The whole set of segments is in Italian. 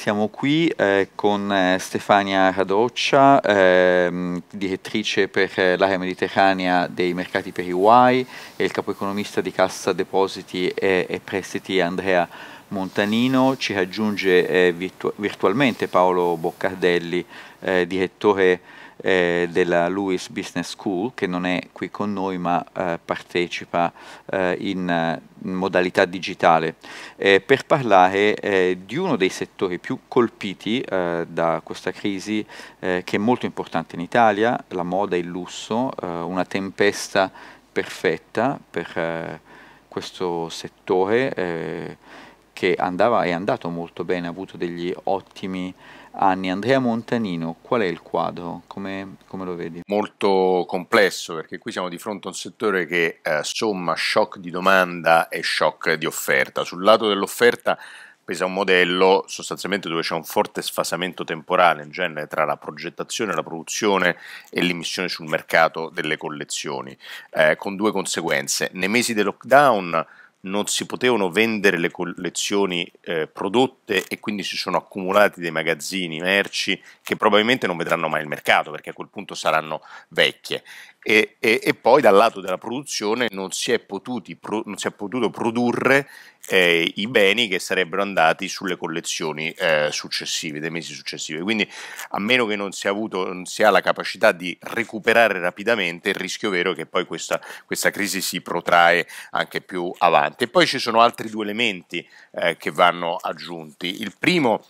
Siamo qui eh, con eh, Stefania Radoccia, eh, direttrice per eh, l'area mediterranea dei mercati per i Iwai e il capo economista di Cassa Depositi e, e Prestiti Andrea Montanino. Ci raggiunge eh, virtu virtualmente Paolo Boccardelli, eh, direttore eh, della Lewis Business School che non è qui con noi ma eh, partecipa eh, in, in, modalità digitale eh, per parlare eh, di uno dei settori più colpiti eh, da questa crisi che è molto importante in Italia, la moda e il lusso, una tempesta perfetta per questo settore che andava, è andato molto bene, ha avuto degli ottimi anni. Andrea Montanino, qual è il quadro? Come, come, lo vedi? Molto complesso perché qui siamo di fronte a un settore che eh, somma shock di domanda e shock di offerta. Sul lato dell'offerta pesa un modello sostanzialmente dove c'è un forte sfasamento temporale in genere tra la progettazione, la produzione e l'immissione sul mercato delle collezioni, eh, con due conseguenze. Nei mesi del lockdown non si potevano vendere le collezioni eh, prodotte e quindi si sono accumulati dei magazzini merci che probabilmente non vedranno mai il mercato perché a quel punto saranno vecchie e, e, e, poi dal lato della produzione non si è, potuti, pro, non si è potuto produrre eh, i beni che sarebbero andati sulle collezioni eh, successive, dei mesi successivi. Quindi a meno che non si, avuto, non si ha la capacità di recuperare rapidamente, il rischio vero è che poi questa, questa crisi si protrae anche più avanti. E poi ci sono altri due elementi eh, che vanno aggiunti. Il primo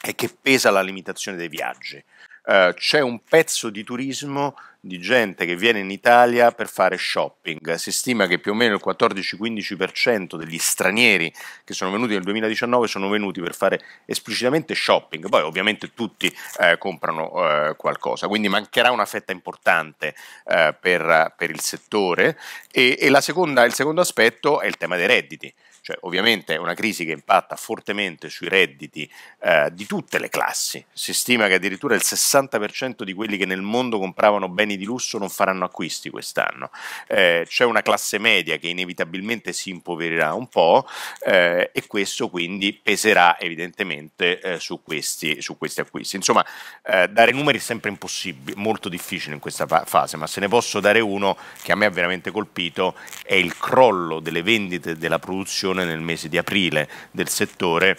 è che pesa la limitazione dei viaggi. Uh, c'è un pezzo di turismo di gente che viene in Italia per fare shopping. Si stima che più o meno il 14-15% degli stranieri che sono venuti nel 2019 sono venuti per fare esplicitamente shopping. Poi ovviamente tutti eh, comprano eh, qualcosa, quindi mancherà una fetta importante eh, per, per, il settore. E, e seconda, il secondo aspetto è il tema dei redditi cioè ovviamente è una crisi che impatta fortemente sui redditi eh, di tutte le classi, si stima che addirittura il 60% di quelli che nel mondo compravano beni di lusso non faranno acquisti quest'anno, eh, c'è una classe media che inevitabilmente si impoverirà un po' eh, e questo quindi peserà evidentemente eh, su questi, su, questi, acquisti. Insomma, eh, dare numeri è sempre impossibile, molto difficile in questa fase, ma se ne posso dare uno che a me ha veramente colpito è il crollo delle vendite della produzione persone nel mese di aprile del settore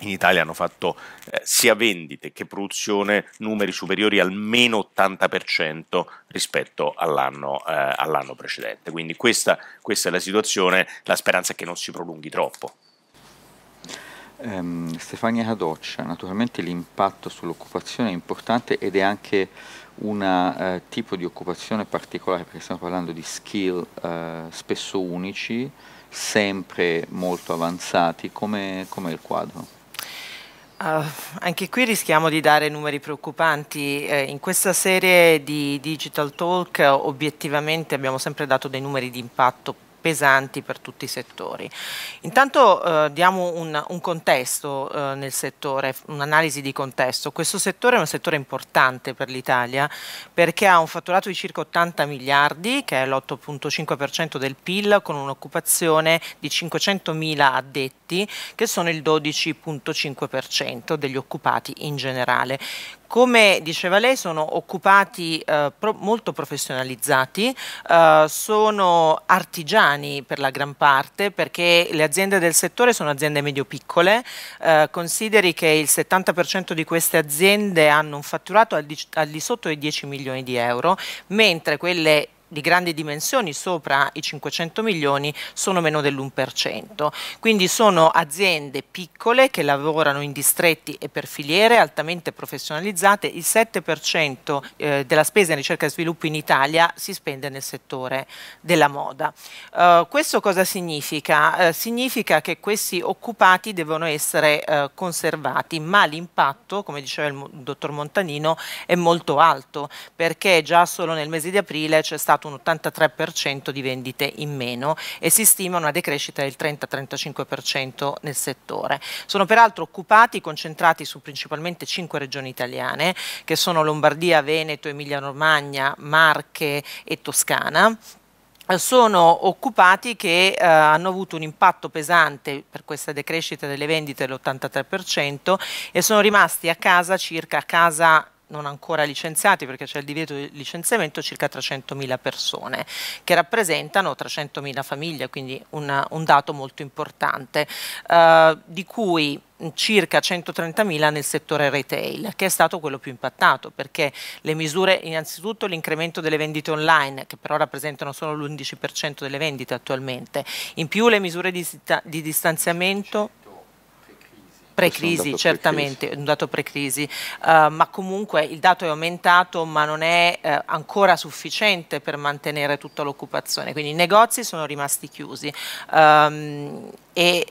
in Italia hanno fatto eh, sia vendite che produzione numeri superiori al meno 80% rispetto all'anno, eh, all'anno precedente. Quindi questa, questa, è la situazione, la speranza è che non si prolunghi troppo. Um, Stefania Cadoccia, naturalmente l'impatto sull'occupazione è importante ed è anche un eh, tipo di occupazione particolare perché stiamo parlando di skill eh, spesso unici sempre molto avanzati, come, come il quadro? Uh, anche qui rischiamo di dare numeri preoccupanti. Eh, in questa serie di Digital Talk obiettivamente abbiamo sempre dato dei numeri di impatto pesanti per tutti i settori. Intanto eh, diamo un, un contesto eh, nel settore, un'analisi di contesto. Questo settore è un settore importante per l'Italia perché ha un fatturato di circa 80 miliardi, che è l'8.5% del PIL, con un'occupazione di 500 mila addetti, che sono il 12.5% degli occupati in generale. Come diceva lei sono occupati eh, pro molto professionalizzati, eh, sono artigiani per la gran parte perché le aziende del settore sono aziende medio-piccole, eh, consideri che il 70% di queste aziende hanno un fatturato al di, al di sotto dei 10 milioni di euro, mentre quelle di grandi dimensioni sopra i 500 milioni sono meno dell'1%. Quindi sono aziende piccole che lavorano in distretti e per filiere altamente professionalizzate. Il 7% eh, della spesa in ricerca e sviluppo in Italia si spende nel settore della moda. Eh, questo cosa significa? Eh, significa che questi occupati devono essere conservati, ma l'impatto, come diceva il dottor Montanino, è molto alto perché già solo nel mese di aprile c'è stato registrato un 83% di vendite in meno e si stima una decrescita del 30-35% nel settore. Sono peraltro occupati, concentrati su principalmente cinque regioni italiane, che sono Lombardia, Veneto, Emilia-Romagna, Marche e Toscana sono occupati che eh, hanno avuto un impatto pesante per questa decrescita delle vendite dell'83% e sono rimasti a casa circa a casa non ancora licenziati perché c'è il divieto di licenziamento, circa 300.000 persone che rappresentano 300.000 famiglie, quindi una, un dato molto importante, eh, di cui circa 130.000 nel settore retail, che è stato quello più impattato, perché le misure, innanzitutto l'incremento delle vendite online, che però rappresentano solo l'11% delle vendite attualmente, in più le misure di, di distanziamento Pre-crisi, certamente, pre un dato pre-crisi, uh, ma comunque il dato è aumentato ma non è uh, ancora sufficiente per mantenere tutta l'occupazione, quindi i negozi sono rimasti chiusi um, e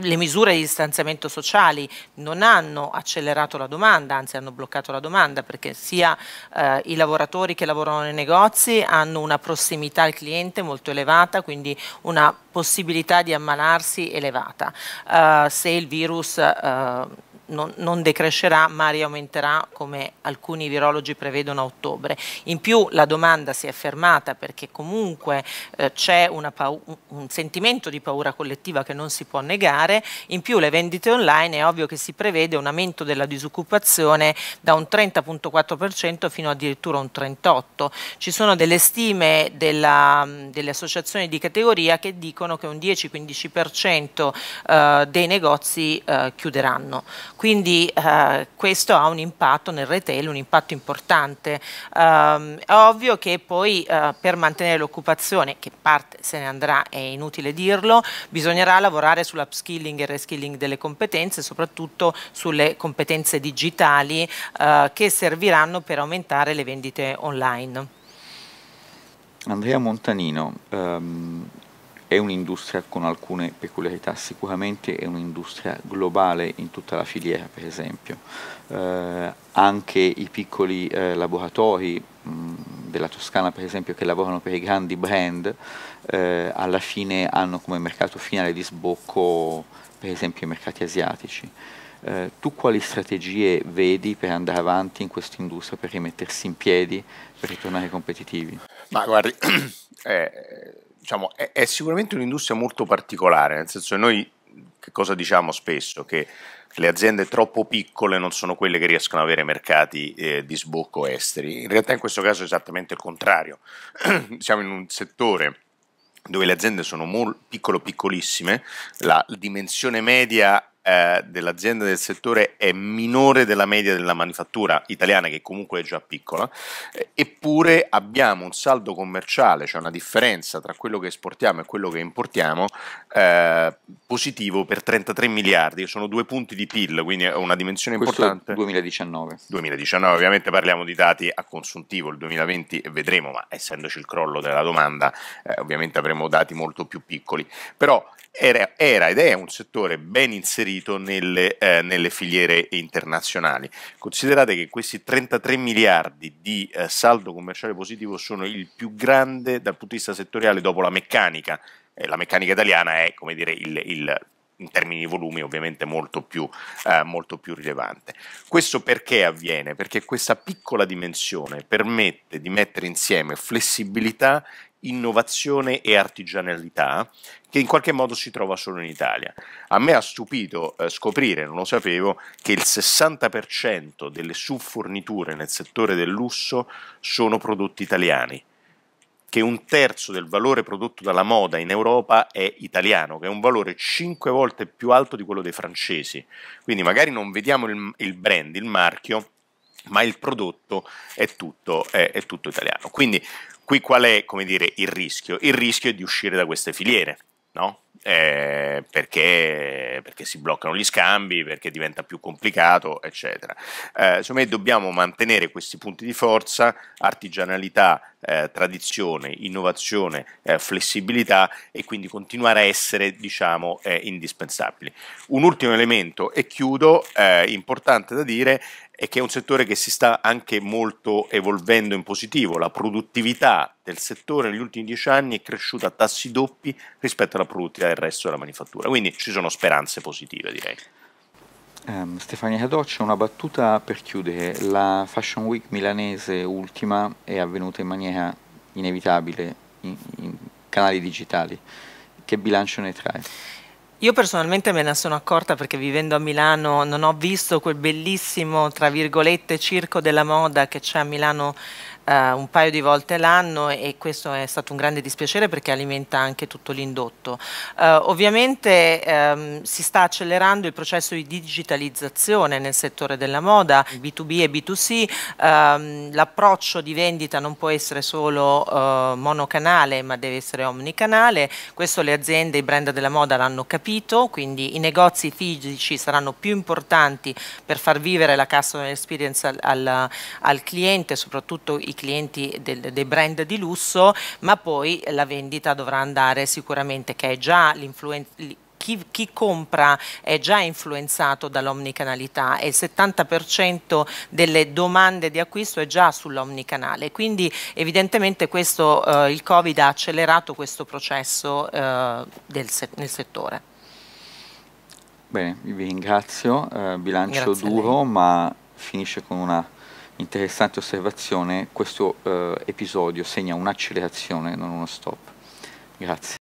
le misure di distanziamento sociali non hanno accelerato la domanda, anzi hanno bloccato la domanda perché sia eh, i lavoratori che lavorano nei negozi hanno una prossimità al cliente molto elevata, quindi una possibilità di ammalarsi elevata. Uh, se il virus uh, non, non, decrescerà ma riaumenterà come alcuni virologi prevedono a ottobre. In più la domanda si è fermata perché comunque eh, c'è un sentimento di paura collettiva che non si può negare, in più le vendite online è ovvio che si prevede un aumento della disoccupazione da un 30.4% fino addirittura un 38%. Ci sono delle stime della, delle associazioni di categoria che dicono che un 10-15% eh, dei negozi eh, chiuderanno. Quindi eh, questo ha un impatto nel retail, un impatto importante. Um, è ovvio che poi eh, per mantenere l'occupazione, che parte se ne andrà, è inutile dirlo, bisognerà lavorare sull'upskilling e reskilling delle competenze, soprattutto sulle competenze digitali eh, che serviranno per aumentare le vendite online. Andrea Montanino, um è un'industria con alcune peculiarità, sicuramente è un'industria globale in tutta la filiera per esempio, eh, anche i piccoli eh, laboratori mh, della Toscana per esempio che lavorano per i grandi brand eh, alla fine hanno come mercato finale di sbocco per esempio i mercati asiatici. Eh, tu quali strategie vedi per andare avanti in questa industria, per rimettersi in piedi, per ritornare competitivi? Ma guardi, eh, diciamo, è, è sicuramente un'industria molto particolare, nel senso che noi che cosa diciamo spesso? Che le aziende troppo piccole non sono quelle che riescono ad avere mercati eh, di sbocco esteri. In realtà in questo caso è esattamente il contrario. Siamo in un settore dove le aziende sono piccolo piccolissime, la dimensione media eh, dell'azienda del settore è minore della media della manifattura italiana, che comunque è già piccola, eh, eppure abbiamo un saldo commerciale, cioè una differenza tra quello che esportiamo e quello che importiamo, eh, positivo per 33 miliardi, che sono due punti di PIL, quindi è una dimensione Questo importante. 2019. 2019, ovviamente parliamo di dati a consuntivo, il 2020 vedremo, ma essendoci il crollo della domanda, eh, ovviamente avremo dati molto più piccoli. Però era, era, ed è un settore ben inserito nelle, eh, nelle, filiere internazionali. Considerate che questi 33 miliardi di eh, saldo commerciale positivo sono il più grande dal punto di vista settoriale dopo la meccanica. Eh, la meccanica italiana è, come dire, il, il in termini di volumi ovviamente molto più, eh, molto più, rilevante. Questo perché avviene? Perché questa piccola dimensione permette di mettere insieme flessibilità innovazione e artigianalità che in qualche modo si trova solo in Italia. A me ha stupito eh, scoprire, non lo sapevo, che il 60% delle subforniture nel settore del lusso sono prodotti italiani, che un terzo del valore prodotto dalla moda in Europa è italiano, che è un valore 5 volte più alto di quello dei francesi. Quindi magari non vediamo il, il brand, il marchio, ma il prodotto è tutto, è, è tutto italiano. Quindi qui qual è dire, il rischio? Il rischio è di uscire da queste filiere. No? Eh, perché, perché, si bloccano gli scambi, perché diventa più complicato, eccetera. Eh, secondo me dobbiamo mantenere questi punti di forza, artigianalità, eh, tradizione, innovazione, eh, flessibilità e quindi continuare a essere, diciamo, eh, indispensabili. Un ultimo elemento, e chiudo, eh, importante da dire, e che è un settore che si sta anche molto evolvendo in positivo. La produttività del settore negli ultimi dieci anni è cresciuta a tassi doppi rispetto alla produttività del resto della manifattura, quindi ci sono speranze positive direi. Um, Stefania Cadoccia, una battuta per chiudere. La Fashion Week milanese ultima è avvenuta in maniera inevitabile in, in canali digitali. Che bilancio ne trae? Io personalmente me ne sono accorta perché vivendo a Milano non ho visto quel bellissimo, tra virgolette, circo della moda che c'è a Milano eh, un paio di volte l'anno e questo è stato un grande dispiacere perché alimenta anche tutto l'indotto. Eh, ovviamente ehm, si sta accelerando il processo di digitalizzazione nel settore della moda, B2B e B2C, ehm, l'approccio di vendita non può essere solo eh, monocanale ma deve essere omnicanale, questo le aziende, i brand della moda l'hanno capito, quindi i negozi fisici saranno più importanti per far vivere la customer experience al, al, al cliente, soprattutto i clienti del, dei brand di lusso, ma poi la vendita dovrà andare sicuramente, che è già l'influenza chi, chi, compra è già influenzato dall'omnicanalità e il 70% delle domande di acquisto è già sull'omnicanale, quindi evidentemente questo, eh, il Covid ha accelerato questo processo eh, del, nel settore. Bene, vi ringrazio, eh, bilancio Grazie duro ma finisce con una Interessante osservazione, questo eh, episodio segna un'accelerazione, non uno stop. Grazie.